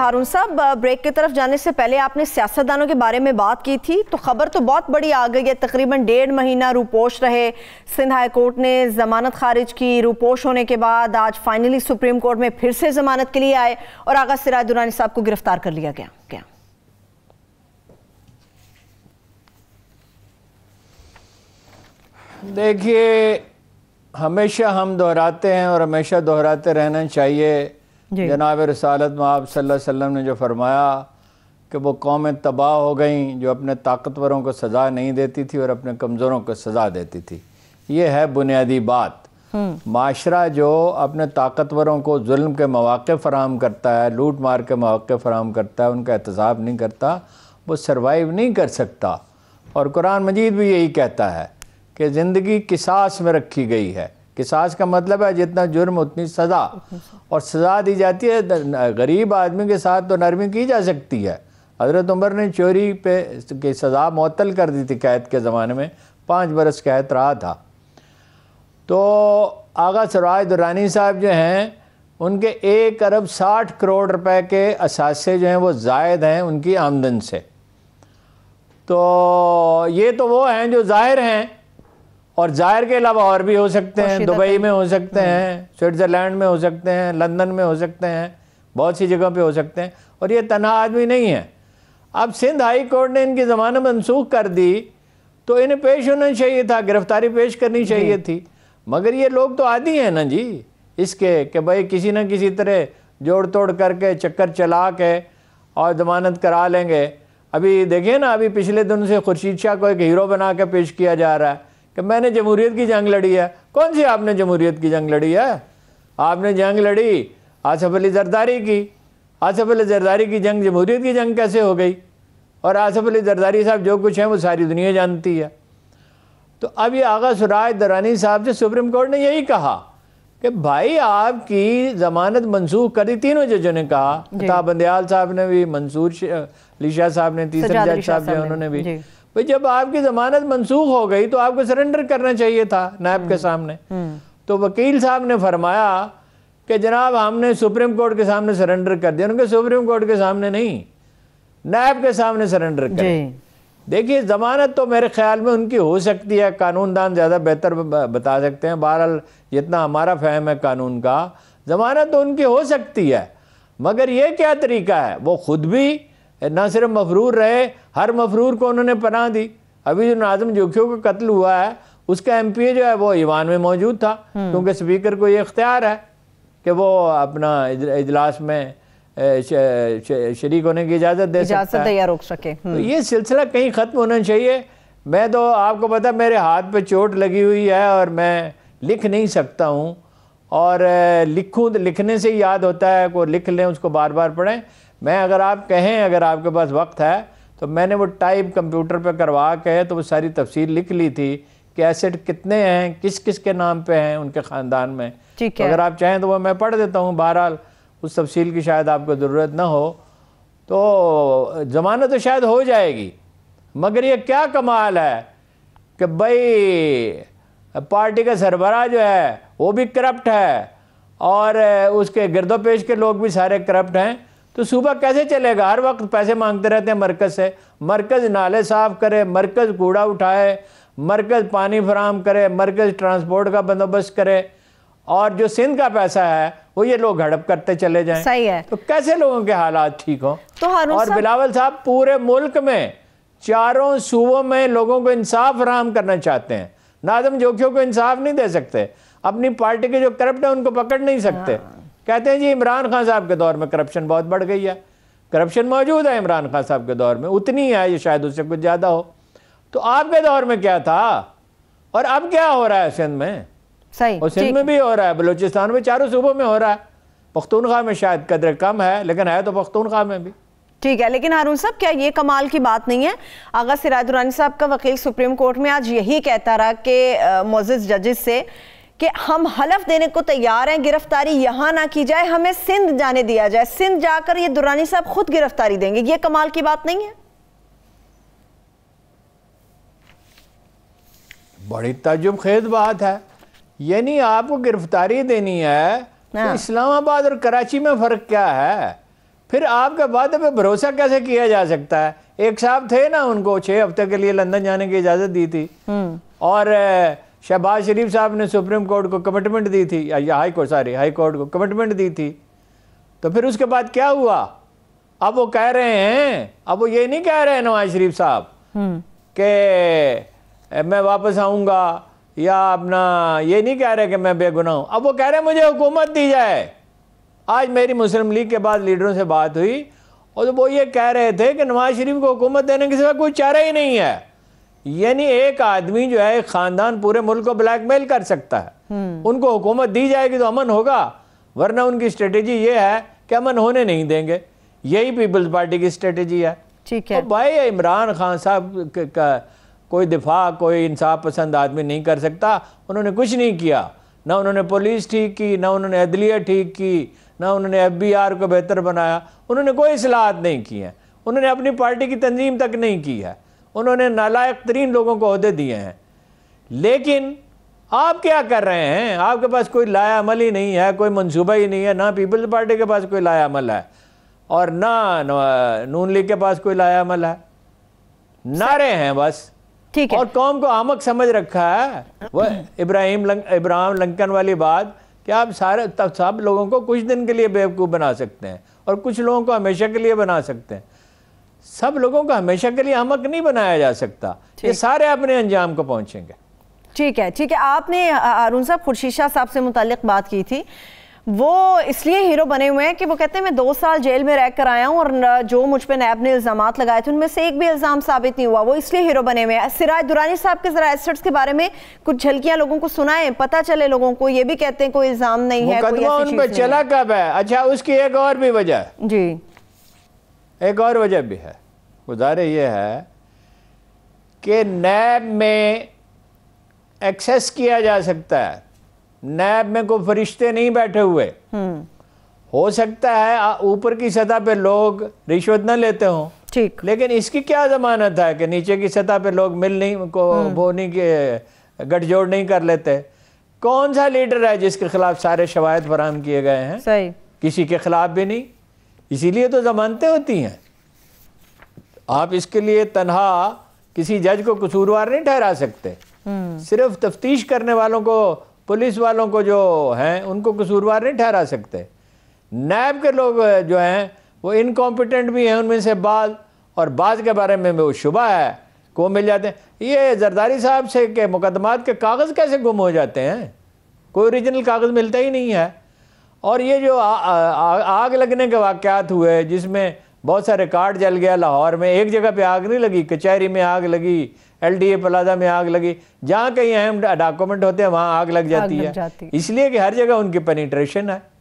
हारून साहब ब्रेक की तरफ जाने से पहले आपने सियासतदानों के बारे में बात की थी तो खबर तो बहुत बड़ी आ गई है तकरीबन डेढ़ महीना रूपोश रहे सिंध हाई कोर्ट ने जमानत खारिज की रूपोश होने के बाद आज फाइनली सुप्रीम कोर्ट में फिर से जमानत के लिए आए और आगा सिराज दुरानी साहब को गिरफ्तार कर लिया गया क्या देखिए हमेशा हम दोहराते हैं और हमेशा दोहराते रहना चाहिए जनाब रसालत में आप सल्लम ने जो फरमाया कि वो कौमें तबाह हो गई जो अपने ताकतवरों को सज़ा नहीं देती थी और अपने कमज़ोरों को सज़ा देती थी ये है बुनियादी बात हम्म। माशरा जो अपने ताकतवरों को जुल्म के मौाक़े फ़राहम करता है लूट मार के मौाक़े फ़राहम करता है उनका एहतसाब नहीं करता वो सरवाइव नहीं कर सकता और कुरान मजीद भी यही कहता है कि ज़िंदगी किसास में रखी गई है किसास का मतलब है जितना जुर्म उतनी सज़ा और सज़ा दी जाती है गरीब आदमी के साथ तो नरमी की जा सकती है हज़रत उमर ने चोरी पे की सज़ा मअतल कर दी थी कैद के ज़माने में पाँच बरस कैद रहा था तो आगा सराज दुरानी साहब जो हैं उनके एक अरब साठ करोड़ रुपए के असासे जो हैं वो जायद हैं उनकी आमदन से तो ये तो वो हैं जो ज़ाहिर हैं और जाहिर के अलावा और भी हो सकते हैं दुबई में हो सकते हम्म। हैं स्विट्ज़रलैंड में हो सकते हैं लंदन में हो सकते हैं बहुत सी जगह पे हो सकते हैं और ये तना आदमी नहीं है अब सिंध हाई कोर्ट ने इनकी ज़मानत मनसूख कर दी तो इन्हें पेश होना चाहिए था गिरफ्तारी पेश करनी चाहिए थी मगर ये लोग तो आदि हैं ना जी इसके कि भाई किसी न किसी तरह जोड़ तोड़ करके चक्कर चला के और जमानत करा लेंगे अभी देखिए ना अभी पिछले दिन से खुर्शीद शाह को एक हीरो बना के पेश किया जा रहा है कि मैंने जमहूरीत की जंग लड़ी है कौन सी आपने जमहूरीत की जंग लड़ी है आपने जंग लड़ी आसफ अली जरदारी की आसफ अली जरदारी की जंग जमहूरीत की जंग कैसे हो गई और आसफ अली जरदारी साहब जो कुछ है वो सारी दुनिया जानती है तो अब ये आगा सराज दरानी साहब से सुप्रीम कोर्ट ने यही कहा कि भाई आपकी ज़मानत मंसूख कर दी तीनों जजों ने कहा बंदयाल साहब ने भी मंसूर अली शाह साहब ने तीसरे जज साहब ने उन्होंने भी भाई जब आपकी जमानत मनसूख हो गई तो आपको सरेंडर करना चाहिए था नायब के हम्म, सामने हम्म। तो वकील साहब ने फरमाया कि जनाब हमने सुप्रीम कोर्ट के सामने सरेंडर कर दिया उनके सुप्रीम कोर्ट के सामने नहीं नायब के सामने सरेंडर कर देखिए ज़मानत तो मेरे ख्याल में उनकी हो सकती है कानून दान ज़्यादा बेहतर बता सकते हैं बहरहाल जितना हमारा फहम है कानून का ज़मानत तो उनकी हो सकती है मगर ये क्या तरीका है वो खुद भी ना सिर्फ मफरूर रहे हर मफरूर को उन्होंने पनाह दी अभी जो नाजम जोखियों का कत्ल हुआ है उसका एम पी ए जो है वो ईवान में मौजूद था हम्म। क्योंकि स्पीकर को ये इख्तियार है कि वो अपना इजलास में शरीक होने की इजाज़त दे सकता है रोक सके तो हम्म। ये सिलसिला कहीं ख़त्म होना चाहिए मैं तो आपको पता मेरे हाथ पे चोट लगी हुई है और मैं लिख नहीं सकता हूँ और लिखूँ तो लिखने से याद होता है को लिख लें उसको बार बार पढ़ें मैं अगर आप कहें अगर आपके पास वक्त है तो मैंने वो टाइप कंप्यूटर पर करवा के तो वो सारी तफसील लिख ली थी कि एसेट कितने हैं किस किस के नाम पे हैं उनके ख़ानदान में ठीक तो है तो अगर आप चाहें तो वो मैं पढ़ देता हूँ बहरहाल उस तफसील की शायद आपको ज़रूरत ना हो तो ज़मानत तो शायद हो जाएगी मगर ये क्या कमाल है कि भाई पार्टी का सरबरा जो है वो भी करप्ट है और उसके गिरदोपेश के लोग भी सारे करप्ट हैं तो सूबा कैसे चलेगा हर वक्त पैसे मांगते रहते हैं मरकज़ से मरकज़ नाले साफ़ करे मरकज़ कूड़ा उठाए मरकज़ पानी फराम करे मरकज़ ट्रांसपोर्ट का बंदोबस्त करे और जो सिंध का पैसा है वो ये लोग हड़प करते चले जाएं सही है तो कैसे लोगों के हालात ठीक हो तो और बिलावल साहब पूरे मुल्क में चारों सूबों में लोगों को इंसाफ फराम करना चाहते हैं नाजम तो जोखियों को इंसाफ नहीं दे सकते अपनी पार्टी के जो करप्ट है उनको पकड़ नहीं सकते हाँ। कहते हैं जी इमरान खान साहब के दौर में करप्शन बहुत बढ़ गई है करप्शन मौजूद है इमरान खान साहब के दौर में उतनी है ये शायद उससे कुछ ज़्यादा हो तो आपके दौर में क्या था और अब क्या हो रहा है सिंध में सही और सिंध में भी हो रहा है बलूचिस्तान में चारों सूबों में हो रहा है पख्तूनखा में शायद कदर कम है लेकिन है तो पख्तूनखा में भी ठीक है लेकिन हारून साहब क्या ये कमाल की बात नहीं है आगा सिराजुरानी साहब का वकील सुप्रीम कोर्ट में आज यही कहता रहा कि मोजिज जजेस से कि हम हलफ देने को तैयार हैं गिरफ्तारी यहाँ ना की जाए हमें सिंध जाने दिया जाए सिंध जाकर ये दुरानी साहब खुद गिरफ्तारी देंगे ये कमाल की बात नहीं है बड़ी तजुब खेज बात है यानी आपको गिरफ्तारी देनी है तो हाँ। इस्लामाबाद और कराची में फ़र्क क्या है फिर आपके बाद पे भरोसा कैसे किया जा सकता है एक साहब थे ना उनको छह हफ्ते के लिए लंदन जाने की इजाज़त दी थी हम्म। और शहबाज शरीफ साहब ने सुप्रीम कोर्ट को कमिटमेंट दी थी या High Court sorry High Court को कमिटमेंट दी थी तो फिर उसके बाद क्या हुआ अब वो कह रहे हैं अब वो ये नहीं कह रहे हैं नवाज शरीफ साहब हम्म। कि मैं वापस आऊँगा या अपना ये नहीं कह रहे कि मैं बेगुनाह हूँ अब वो कह रहे हैं मुझे हुकूमत दी जाए आज मेरी मुस्लिम लीग के बाद लीडरों से बात हुई और तो वो ये कह रहे थे कि नवाज शरीफ को हुकूमत देने के सिवा कोई चारा ही नहीं है यानी एक आदमी जो है खानदान पूरे मुल्क को ब्लैकमेल कर सकता है हम्म। उनको हुकूमत दी जाएगी तो अमन होगा वरना उनकी स्ट्रेटेजी ये है कि अमन होने नहीं देंगे यही पीपल्स पार्टी की स्ट्रेटेजी है ठीक है तो भाई इमरान खान साहब का कोई दिफा कोई इंसाफ पसंद आदमी नहीं कर सकता उन्होंने कुछ नहीं किया ना उन्होंने पुलिस ठीक की ना उन्होंने अदलिया ठीक की ना उन्होंने एफ को बेहतर बनाया उन्होंने कोई असलाहत नहीं की है उन्होंने अपनी पार्टी की तंजीम तक नहीं की है उन्होंने नालायक तरीन लोगों को अहदे दिए हैं लेकिन आप क्या कर रहे हैं आपके पास कोई लाया अमल ही नहीं है कोई मनसूबा ही नहीं है ना पीपल्स पार्टी के पास कोई लाया अमल है और ना नून लीग के पास कोई लाया अमल है नारे हैं बस ठीक है और कौम को आमक समझ रखा है वह इब्राहिम लंक, इब्राहिम लंकन वाली बात कि आप सारे सब लोगों को कुछ दिन के लिए बेवकूफ़ बना सकते हैं और कुछ लोगों को हमेशा के लिए बना सकते हैं सब लोगों का हमेशा के लिए हमक नहीं बनाया जा सकता ये सारे अपने अंजाम को पहुंचेंगे ठीक है ठीक है आपने अरुण साहब खुर्शीद साहब से मुतलक बात की थी वो इसलिए हीरो बने हुए हैं कि वो कहते हैं मैं दो साल जेल में रह कर आया हूं और जो मुझ पर नैब ने इल्ज़ाम लगाए थे उनमें से एक भी इल्ज़ाम साबित नहीं हुआ वो इसलिए हीरो बने हुए हैं सिराज दुरानी साहब के ज़रा एसेट्स के बारे में कुछ झलकियां लोगों को सुनाए पता चले लोगों को ये भी कहते हैं कोई इल्ज़ाम नहीं है कोई चला कब है अच्छा उसकी एक और भी वजह जी एक और वजह भी है गुजारे ये है कि नैब में एक्सेस किया जा सकता है नैब में कोई फरिश्ते नहीं बैठे हुए हम्म। हो सकता है ऊपर की सतह पे लोग रिश्वत न लेते हों ठीक लेकिन इसकी क्या जमानत है कि नीचे की सतह पे लोग मिल नहीं को हम्म। वो नहीं के गठजोड़ नहीं कर लेते कौन सा लीडर है जिसके खिलाफ सारे शवायद फराम किए गए हैं सही किसी के खिलाफ भी नहीं इसीलिए तो जमानतें होती हैं आप इसके लिए तनहा किसी जज को कसूरवार नहीं ठहरा सकते हम्म। सिर्फ तफ्तीश करने वालों को पुलिस वालों को जो हैं उनको कसूरवार नहीं ठहरा सकते नैब के लोग जो हैं वो इनकॉम्पिटेंट भी हैं उनमें से बाज और बाज के बारे में वो शुबा है को मिल जाते हैं ये जरदारी साहब से के मुकदमात के कागज़ कैसे गुम हो जाते हैं कोई ओरिजिनल कागज़ मिलता ही नहीं है और ये जो आ, आ, आग लगने के वाक़ात हुए जिसमें बहुत सारे कार्ड जल गया लाहौर में एक जगह पे आग नहीं लगी कचहरी में आग लगी एल डी ए प्लाजा में आग लगी जहाँ कहीं अहम डॉक्यूमेंट होते हैं वहाँ आग लग जाती आग है इसलिए कि हर जगह उनकी पेनिट्रेशन है